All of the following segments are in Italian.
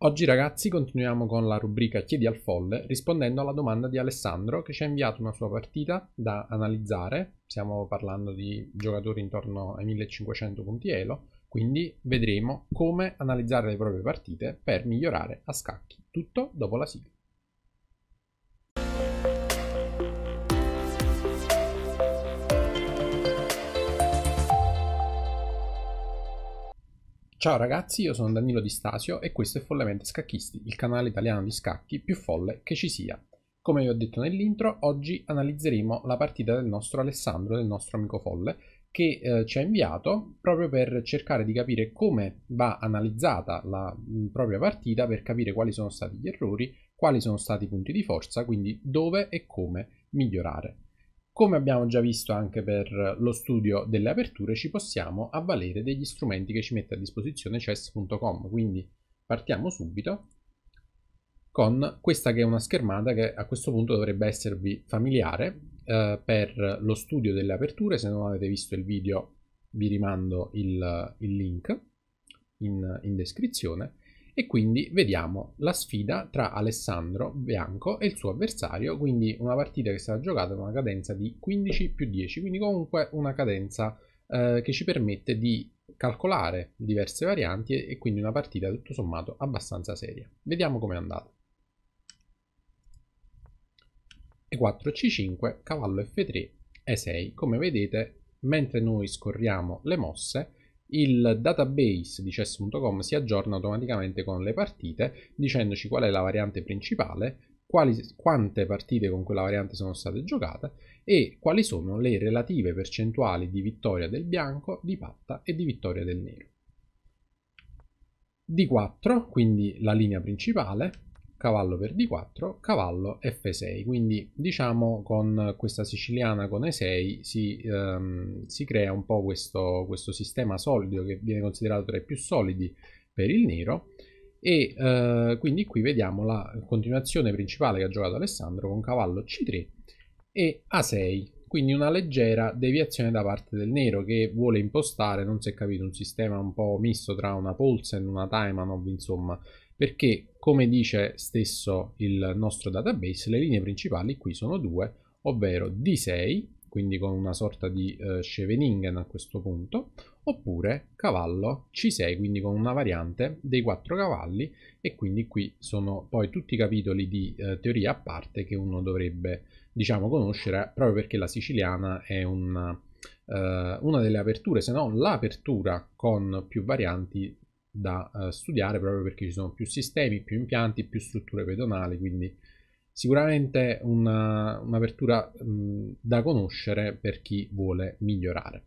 Oggi ragazzi continuiamo con la rubrica Chiedi al folle rispondendo alla domanda di Alessandro che ci ha inviato una sua partita da analizzare, stiamo parlando di giocatori intorno ai 1500 punti Elo, quindi vedremo come analizzare le proprie partite per migliorare a scacchi. Tutto dopo la sigla. Ciao ragazzi, io sono Danilo Di Stasio e questo è Follemente Scacchisti, il canale italiano di scacchi più folle che ci sia. Come vi ho detto nell'intro, oggi analizzeremo la partita del nostro Alessandro, del nostro amico folle, che eh, ci ha inviato proprio per cercare di capire come va analizzata la mh, mm, propria partita, per capire quali sono stati gli errori, quali sono stati i punti di forza, quindi dove e come migliorare. Come abbiamo già visto anche per lo studio delle aperture, ci possiamo avvalere degli strumenti che ci mette a disposizione chess.com, quindi partiamo subito con questa che è una schermata che a questo punto dovrebbe esservi familiare eh, per lo studio delle aperture, se non avete visto il video vi rimando il, il link in, in descrizione e quindi vediamo la sfida tra Alessandro Bianco e il suo avversario, quindi una partita che sarà giocata con una cadenza di 15 più 10, quindi comunque una cadenza eh, che ci permette di calcolare diverse varianti e, e quindi una partita tutto sommato abbastanza seria. Vediamo com'è andata. E4 C5, cavallo F3, E6. Come vedete, mentre noi scorriamo le mosse, il database di chess.com si aggiorna automaticamente con le partite dicendoci qual è la variante principale, quali, quante partite con quella variante sono state giocate e quali sono le relative percentuali di vittoria del bianco, di patta e di vittoria del nero. D4, quindi la linea principale, cavallo per d4, cavallo f6. Quindi diciamo con questa siciliana con e6 si, ehm, si crea un po' questo, questo, sistema solido che viene considerato tra i più solidi per il nero e eh, quindi qui vediamo la continuazione principale che ha giocato Alessandro con cavallo c3 e a6 quindi una leggera deviazione da parte del nero che vuole impostare, non si è capito, un sistema un po' misto tra una Polsen, una Taimanov, insomma, perché come dice stesso il nostro database le linee principali qui sono due ovvero D6 quindi con una sorta di eh, Scheveningen a questo punto oppure cavallo C6 quindi con una variante dei quattro cavalli e quindi qui sono poi tutti i capitoli di eh, teoria a parte che uno dovrebbe diciamo conoscere proprio perché la siciliana è una, eh, una delle aperture se non l'apertura con più varianti da eh, studiare proprio perché ci sono più sistemi, più impianti, più strutture pedonali, quindi sicuramente un'apertura una da conoscere per chi vuole migliorare.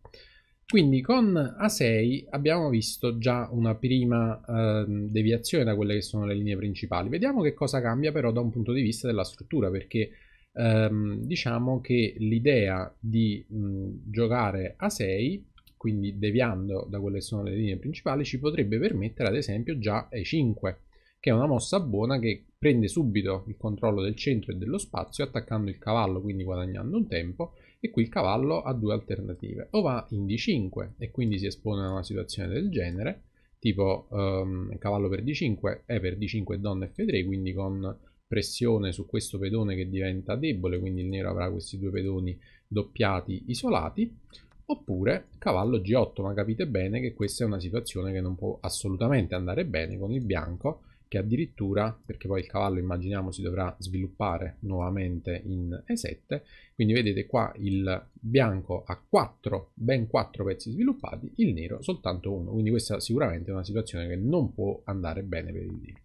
Quindi con A6 abbiamo visto già una prima eh, deviazione da quelle che sono le linee principali. Vediamo che cosa cambia però da un punto di vista della struttura, perché ehm, diciamo che l'idea di mh, giocare A6 quindi deviando da quelle che sono le linee principali, ci potrebbe permettere ad esempio già E5, che è una mossa buona che prende subito il controllo del centro e dello spazio attaccando il cavallo, quindi guadagnando un tempo, e qui il cavallo ha due alternative, o va in D5 e quindi si espone a una situazione del genere, tipo um, cavallo per D5, E per D5 donna F3, quindi con pressione su questo pedone che diventa debole, quindi il nero avrà questi due pedoni doppiati isolati, oppure cavallo g8, ma capite bene che questa è una situazione che non può assolutamente andare bene con il bianco, che addirittura, perché poi il cavallo immaginiamo si dovrà sviluppare nuovamente in e7, quindi vedete qua il bianco ha 4, ben 4 pezzi sviluppati, il nero soltanto uno, quindi questa sicuramente è una situazione che non può andare bene per il nero.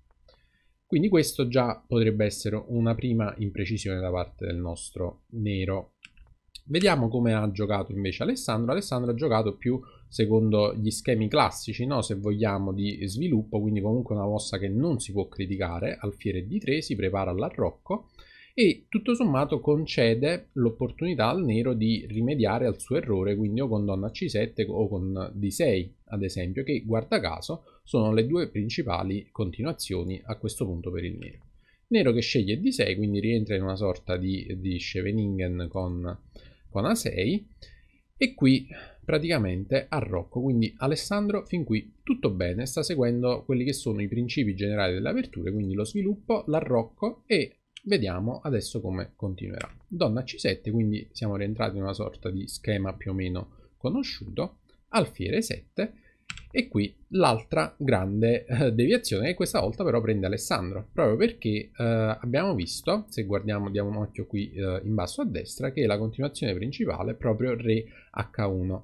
Quindi questo già potrebbe essere una prima imprecisione da parte del nostro nero Vediamo come ha giocato invece Alessandro. Alessandro ha giocato più secondo gli schemi classici, no? se vogliamo, di sviluppo, quindi comunque una mossa che non si può criticare, alfiere d 3, si prepara all'arrocco e tutto sommato concede l'opportunità al nero di rimediare al suo errore, quindi o con donna C7 o con D6 ad esempio, che guarda caso sono le due principali continuazioni a questo punto per il nero. Nero che sceglie D6, quindi rientra in una sorta di, di Scheveningen con a6 e qui praticamente arrocco Quindi Alessandro fin qui tutto bene, sta seguendo quelli che sono i principi generali della vertura, quindi lo sviluppo, l'arrocco e vediamo adesso come continuerà. Donna C7, quindi siamo rientrati in una sorta di schema più o meno conosciuto, alfiere 7 e qui l'altra grande eh, deviazione che questa volta però prende Alessandro, proprio perché eh, abbiamo visto, se guardiamo, diamo un occhio qui eh, in basso a destra, che la continuazione principale è proprio Re H1. Uh,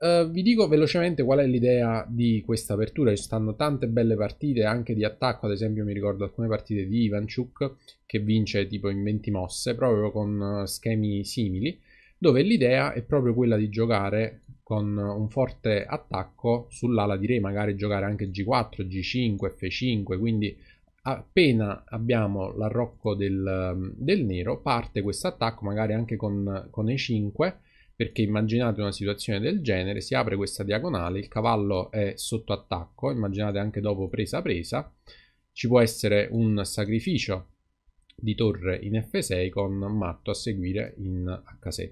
eh, vi dico velocemente qual è l'idea di questa apertura, ci stanno tante belle partite anche di attacco, ad esempio mi ricordo alcune partite di Ivanchuk che vince tipo in 20 mosse proprio con eh, schemi simili, dove l'idea è proprio quella di giocare con un forte attacco sull'ala direi magari giocare anche G4, G5, F5, quindi appena abbiamo l'arrocco del, mm, del nero parte questo attacco magari anche con, con E5 perché immaginate una situazione del genere, si apre questa diagonale, il cavallo è sotto attacco, immaginate anche dopo presa presa, ci può essere un sacrificio di torre in F6 con matto a seguire in H7.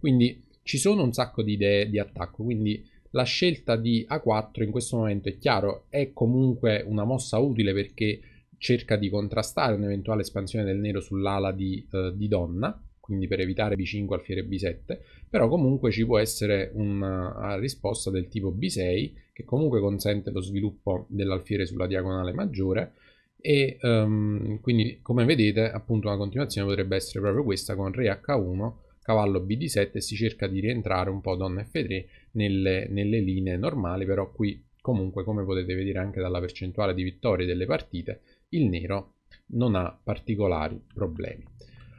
Quindi ci sono un sacco di idee di attacco, quindi la scelta di A4 in questo momento è chiaro, è comunque una mossa utile perché cerca di contrastare un'eventuale espansione del nero sull'ala di, eh, di donna, quindi per evitare B5 al alfiere B7, però comunque ci può essere una risposta del tipo B6 che comunque consente lo sviluppo dell'alfiere sulla diagonale maggiore e um, quindi come vedete appunto una continuazione potrebbe essere proprio questa con Re H1 cavallo bd7 e si cerca di rientrare un po' donna f3 nelle, nelle linee normali, però qui comunque come potete vedere anche dalla percentuale di vittorie delle partite, il nero non ha particolari problemi.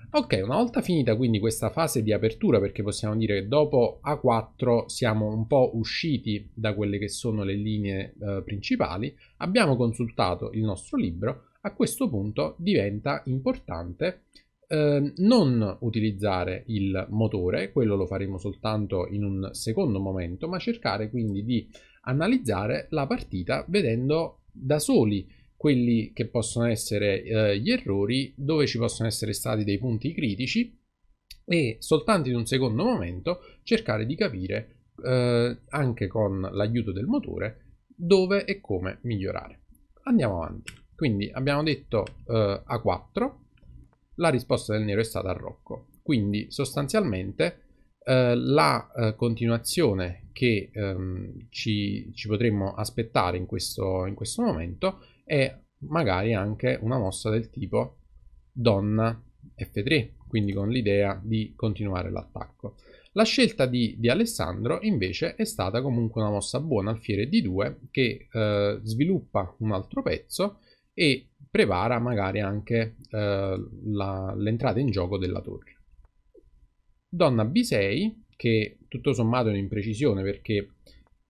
Ok, una volta finita quindi questa fase di apertura, perché possiamo dire che dopo A4 siamo un po' usciti da quelle che sono le linee eh, principali, abbiamo consultato il nostro libro, a questo punto diventa importante Ehm, non utilizzare il motore, quello lo faremo soltanto in un secondo momento, ma cercare quindi di analizzare la partita vedendo da soli quelli che possono essere eh, gli errori, dove ci possono essere stati dei punti critici e soltanto in un secondo momento cercare di capire eh, anche con l'aiuto del motore dove e come migliorare. Andiamo avanti. Quindi abbiamo detto eh, A4, la risposta del nero è stata Rocco. Quindi sostanzialmente eh, la eh, continuazione che ehm, ci, ci, potremmo aspettare in questo, in questo momento è magari anche una mossa del tipo donna f3, quindi con l'idea di continuare l'attacco. La scelta di, di, Alessandro invece è stata comunque una mossa buona alfiere d2 che eh, sviluppa un altro pezzo e prepara magari anche eh, l'entrata in gioco della torre. Donna B6, che tutto sommato è un'imprecisione perché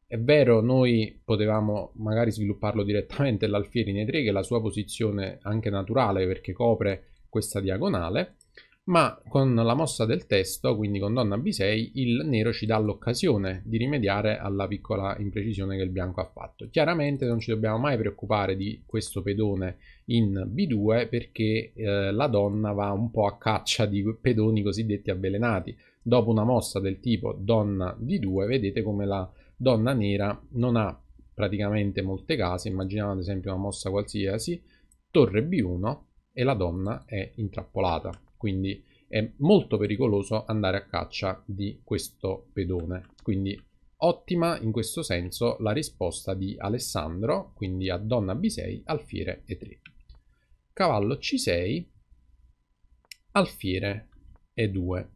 è vero noi potevamo magari svilupparlo direttamente l'alfiere in E3 che è la sua posizione anche naturale perché copre questa diagonale, ma con la mossa del testo, quindi con donna b6, il nero ci dà l'occasione di rimediare alla piccola imprecisione che il bianco ha fatto. Chiaramente non ci dobbiamo mai preoccupare di questo pedone in b2 perché eh, la donna va un po' a caccia di pedoni cosiddetti avvelenati. Dopo una mossa del tipo donna d2 vedete come la donna nera non ha praticamente molte case, immaginiamo ad esempio una mossa qualsiasi, torre b1 e la donna è intrappolata quindi è molto pericoloso andare a caccia di questo pedone. Quindi ottima in questo senso la risposta di Alessandro, quindi a donna B6, alfiere E3. Cavallo C6, alfiere E2.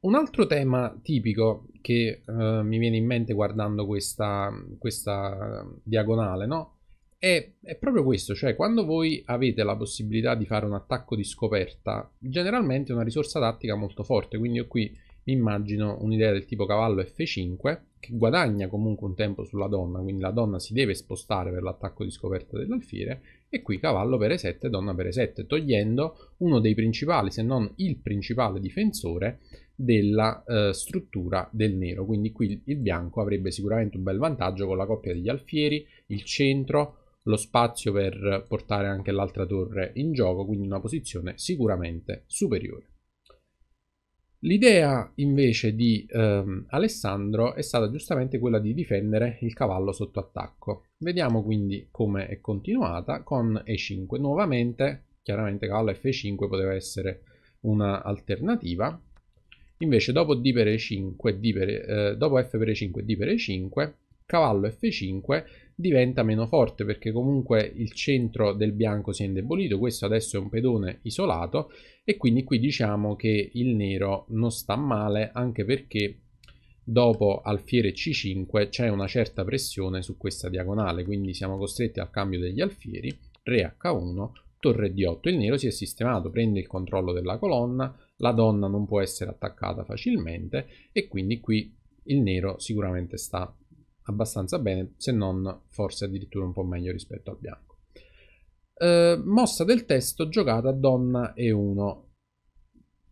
Un altro tema tipico che eh, mi viene in mente guardando questa, questa diagonale, no? è, è, proprio questo, cioè quando voi avete la possibilità di fare un attacco di scoperta, generalmente è una risorsa tattica molto forte, quindi io qui mi immagino un'idea del tipo cavallo F5 che guadagna comunque un tempo sulla donna, quindi la donna si deve spostare per l'attacco di scoperta dell'alfiere e qui cavallo per E7, donna per E7, togliendo uno dei principali, se non il principale difensore della eh, struttura del nero, quindi qui il bianco avrebbe sicuramente un bel vantaggio con la coppia degli alfieri, il centro, lo spazio per portare anche l'altra torre in gioco, quindi una posizione sicuramente superiore. L'idea invece di ehm, Alessandro è stata giustamente quella di difendere il cavallo sotto attacco. Vediamo quindi come è continuata con E5. Nuovamente, chiaramente cavallo F5 poteva essere un'alternativa. Invece dopo D per E5, D per, eh, dopo F per E5 D per E5, cavallo F5 diventa meno forte perché comunque il centro del bianco si è indebolito, questo adesso è un pedone isolato e quindi qui diciamo che il nero non sta male anche perché dopo alfiere C5 c'è una certa pressione su questa diagonale, quindi siamo costretti al cambio degli alfieri, re H1, torre D8, il nero si è sistemato, prende il controllo della colonna, la donna non può essere attaccata facilmente e quindi qui il nero sicuramente sta abbastanza bene, se non forse addirittura un po' meglio rispetto al bianco. Eh, mossa del testo giocata donna e 1.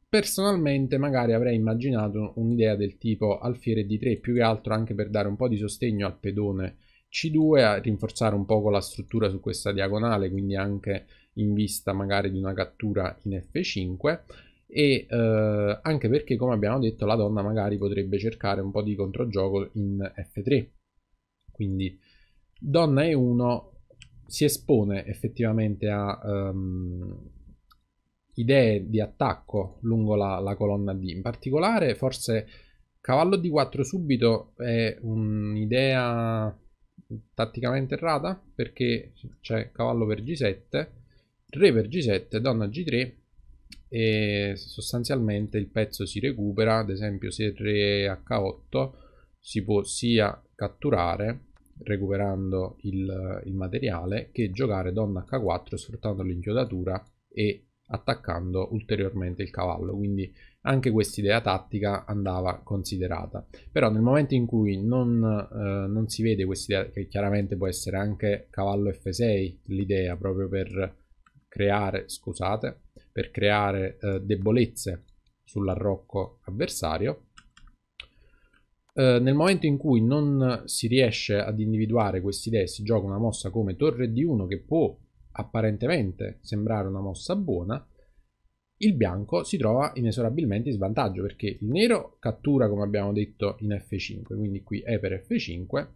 Personalmente magari avrei immaginato un'idea del tipo alfiere D3 più che altro anche per dare un po' di sostegno al pedone C2 a rinforzare un poco la struttura su questa diagonale, quindi anche in vista magari di una cattura in F5 e eh, anche perché come abbiamo detto la donna magari potrebbe cercare un po' di controgioco in F3 quindi donna e uno si espone effettivamente a um, idee di attacco lungo la, la, colonna D. In particolare, forse cavallo D4 subito è un'idea tatticamente errata perché c'è cavallo per G7, re per G7, donna G3 e sostanzialmente il pezzo si recupera, ad esempio se re H8 si può sia catturare recuperando il, il materiale che giocare donna h4 sfruttando l'inchiodatura e attaccando ulteriormente il cavallo quindi anche quest'idea tattica andava considerata però nel momento in cui non, eh, non si vede questa idea che chiaramente può essere anche cavallo f6 l'idea proprio per creare scusate per creare eh, debolezze sull'arrocco avversario eh, nel momento in cui non si riesce ad individuare questi idee, si gioca una mossa come torre di 1 che può apparentemente sembrare una mossa buona, il bianco si trova inesorabilmente in svantaggio perché il nero cattura come abbiamo detto in F5, quindi qui E per F5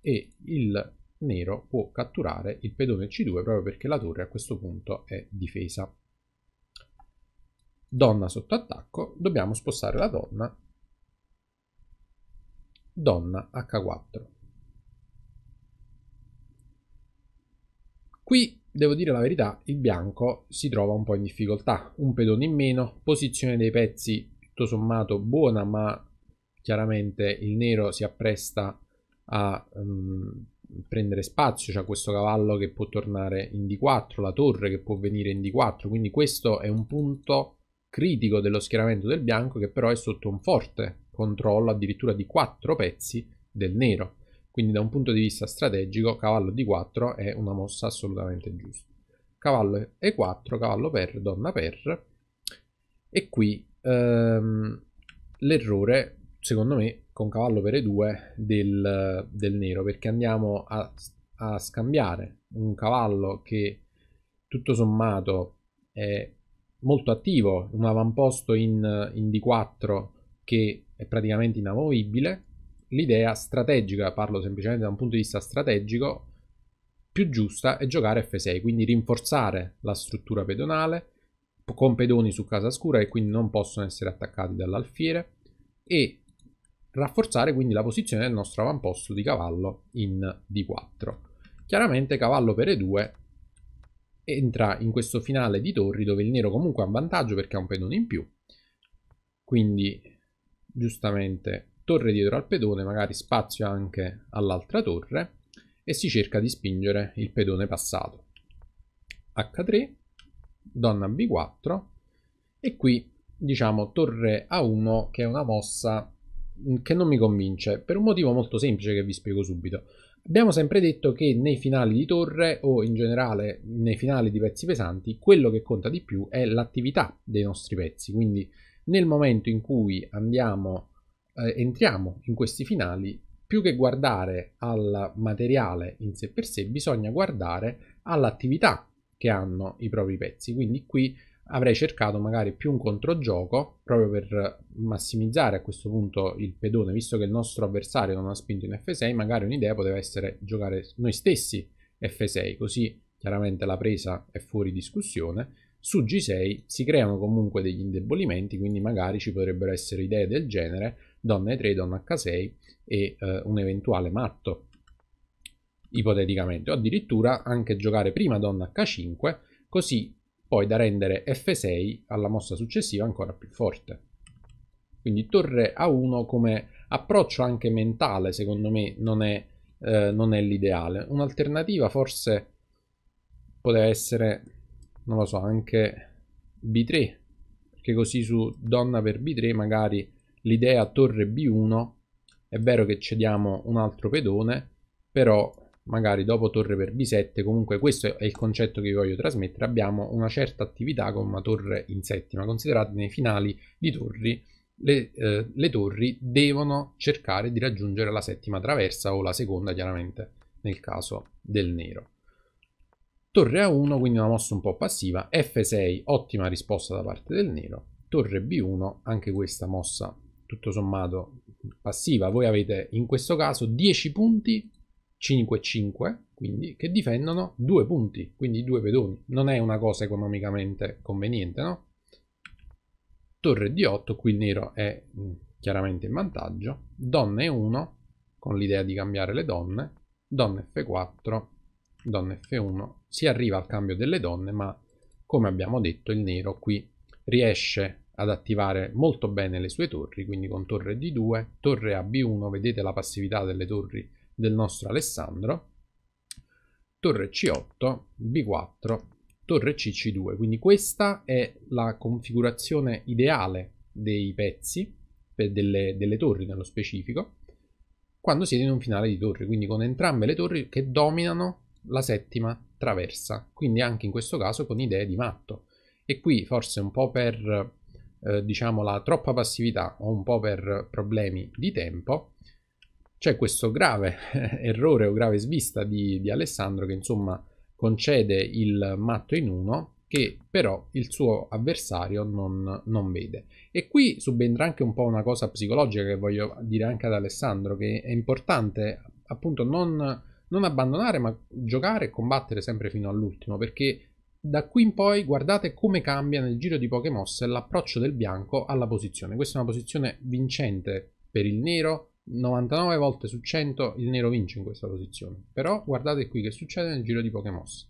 e il nero può catturare il pedone C2 proprio perché la torre a questo punto è difesa. Donna sotto attacco, dobbiamo spostare la donna donna h4. Qui, devo dire la verità, il bianco si trova un po' in difficoltà, un pedone in meno, posizione dei pezzi tutto sommato buona, ma chiaramente il nero si appresta a um, prendere spazio, c'è questo cavallo che può tornare in D4, la torre che può venire in D4, quindi questo è un punto critico dello schieramento del bianco che però è sotto un forte controllo addirittura di 4 pezzi del nero. Quindi da un punto di vista strategico cavallo d4 è una mossa assolutamente giusta. Cavallo e4, cavallo per, donna per. E qui ehm, l'errore, secondo me, con cavallo per e2 del, del nero, perché andiamo a, a scambiare un cavallo che tutto sommato è molto attivo, un avamposto in, in D4 che è praticamente inamovibile, l'idea strategica, parlo semplicemente da un punto di vista strategico, più giusta è giocare F6, quindi rinforzare la struttura pedonale con pedoni su casa scura e quindi non possono essere attaccati dall'alfiere e rafforzare quindi la posizione del nostro avamposto di cavallo in D4. Chiaramente cavallo per E2 entra in questo finale di torri dove il nero comunque ha vantaggio perché ha un pedone in più, quindi giustamente torre dietro al pedone, magari spazio anche all'altra torre e si cerca di spingere il pedone passato. H3, donna B4 e qui diciamo torre A1 che è una mossa che non mi convince per un motivo molto semplice che vi spiego subito. Abbiamo sempre detto che nei finali di torre o in generale nei finali di pezzi pesanti quello che conta di più è l'attività dei nostri pezzi, quindi nel momento in cui andiamo, eh, entriamo in questi finali, più che guardare al materiale in sé per sé, bisogna guardare all'attività che hanno i propri pezzi. Quindi qui avrei cercato magari più un controgioco proprio per massimizzare a questo punto il pedone, visto che il nostro avversario non ha spinto in F6, magari un'idea poteva essere giocare noi stessi F6, così chiaramente la presa è fuori discussione su G6 si creano comunque degli indebolimenti, quindi magari ci potrebbero essere idee del genere, donna E3, donna H6 e eh, un eventuale matto, ipoteticamente, o addirittura anche giocare prima donna H5, così poi da rendere F6 alla mossa successiva ancora più forte. Quindi torre A1 come approccio anche mentale, secondo me, non è, eh, non è l'ideale. Un'alternativa forse poteva essere non lo so, anche B3, perché così su donna per B3 magari l'idea torre B1 è vero che cediamo un altro pedone, però magari dopo torre per B7, comunque questo è il concetto che vi voglio trasmettere, abbiamo una certa attività con una torre in settima, considerate nei finali di torri, le, eh, le torri devono cercare di raggiungere la settima traversa o la seconda chiaramente nel caso del nero. Torre A1, quindi una mossa un po' passiva. F6, ottima risposta da parte del nero. Torre B1, anche questa mossa tutto sommato passiva. Voi avete in questo caso 10 punti, 5 5, quindi che difendono 2 punti, quindi 2 pedoni. Non è una cosa economicamente conveniente, no? Torre D8, qui il nero è mm, chiaramente in vantaggio. Donne 1, con l'idea di cambiare le donne. Donne F4, donna F1 si arriva al cambio delle donne, ma come abbiamo detto il nero qui riesce ad attivare molto bene le sue torri, quindi con torre D2, torre ab 1 vedete la passività delle torri del nostro Alessandro, torre C8, B4, torre CC2, quindi questa è la configurazione ideale dei pezzi, delle, delle torri nello specifico, quando siete in un finale di torri, quindi con entrambe le torri che dominano la settima traversa, quindi anche in questo caso con idee di matto. E qui forse un po' per eh, diciamo la troppa passività o un po' per problemi di tempo, c'è questo grave errore o grave svista di, di Alessandro che insomma concede il matto in uno che però il suo avversario non, non, vede. E qui subentra anche un po' una cosa psicologica che voglio dire anche ad Alessandro, che è importante appunto non non abbandonare, ma giocare e combattere sempre fino all'ultimo, perché da qui in poi guardate come cambia nel giro di poche mosse l'approccio del bianco alla posizione. Questa è una posizione vincente per il nero, 99 volte su 100 il nero vince in questa posizione. Però guardate qui che succede nel giro di poche mosse.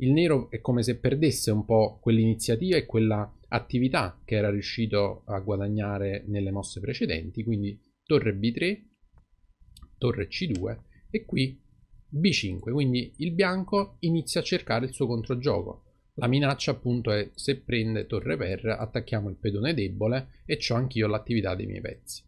Il nero è come se perdesse un po' quell'iniziativa e quella attività che era riuscito a guadagnare nelle mosse precedenti, quindi torre b3, torre C2 e qui B5, quindi il bianco inizia a cercare il suo controgioco. La minaccia appunto è se prende torre per attacchiamo il pedone debole e ho anch'io l'attività dei miei pezzi.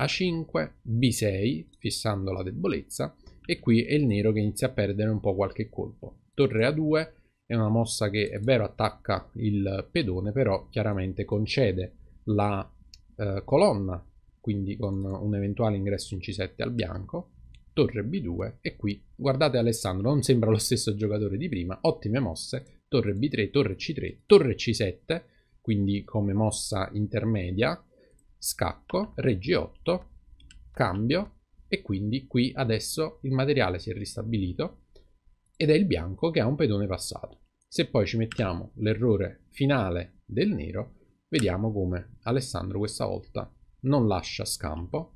A5, B6, fissando la debolezza, e qui è il nero che inizia a perdere un po' qualche colpo. Torre A2 è una mossa che è vero attacca il pedone, però chiaramente concede la eh, colonna quindi con un eventuale ingresso in C7 al bianco, torre B2 e qui guardate Alessandro, non sembra lo stesso giocatore di prima, ottime mosse, torre B3, torre C3, torre C7, quindi come mossa intermedia, scacco, re G8, cambio e quindi qui adesso il materiale si è ristabilito ed è il bianco che ha un pedone passato. Se poi ci mettiamo l'errore finale del nero, vediamo come Alessandro questa volta non lascia scampo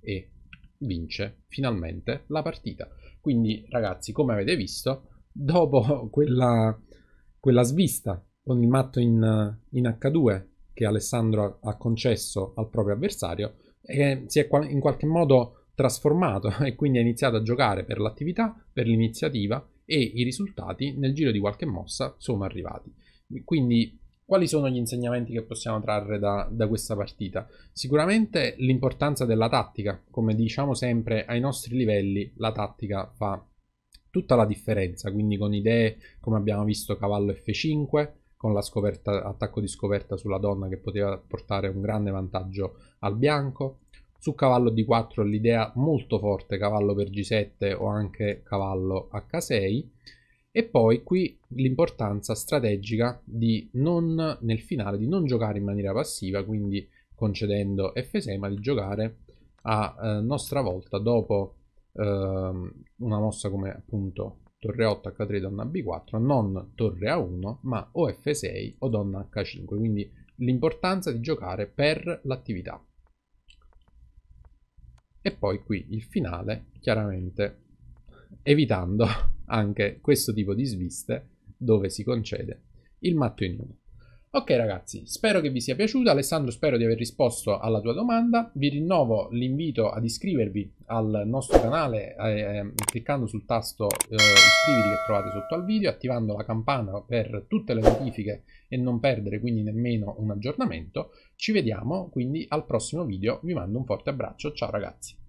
e vince finalmente la partita. Quindi ragazzi, come avete visto, dopo quella, quella svista con il matto in, in, H2 che Alessandro ha concesso al proprio avversario, eh, si è in qualche modo trasformato e quindi ha iniziato a giocare per l'attività, per l'iniziativa e i risultati nel giro di qualche mossa sono arrivati. Quindi quali sono gli insegnamenti che possiamo trarre da, da, questa partita? Sicuramente l'importanza della tattica, come diciamo sempre ai nostri livelli la tattica fa tutta la differenza, quindi con idee come abbiamo visto cavallo F5, con la di scoperta sulla donna che poteva portare un grande vantaggio al bianco, su cavallo D4 l'idea molto forte cavallo per G7 o anche cavallo H6, e poi qui l'importanza strategica di non, nel finale, di non giocare in maniera passiva, quindi concedendo F6, ma di giocare a eh, nostra volta dopo eh, una mossa come appunto torre 8 h3 donna b4 non torre a1 ma o f6 o donna h5 quindi l'importanza di giocare per l'attività e poi qui il finale chiaramente evitando anche questo tipo di sviste dove si concede il matto in uno. Ok ragazzi, spero che vi sia piaciuto, Alessandro spero di aver risposto alla tua domanda, vi rinnovo l'invito ad iscrivervi al nostro canale eh, ehm, cliccando sul tasto eh, iscriviti che trovate sotto al video, attivando la campana per tutte le notifiche e non perdere quindi nemmeno un aggiornamento, ci vediamo quindi al prossimo video, vi mando un forte abbraccio, ciao ragazzi!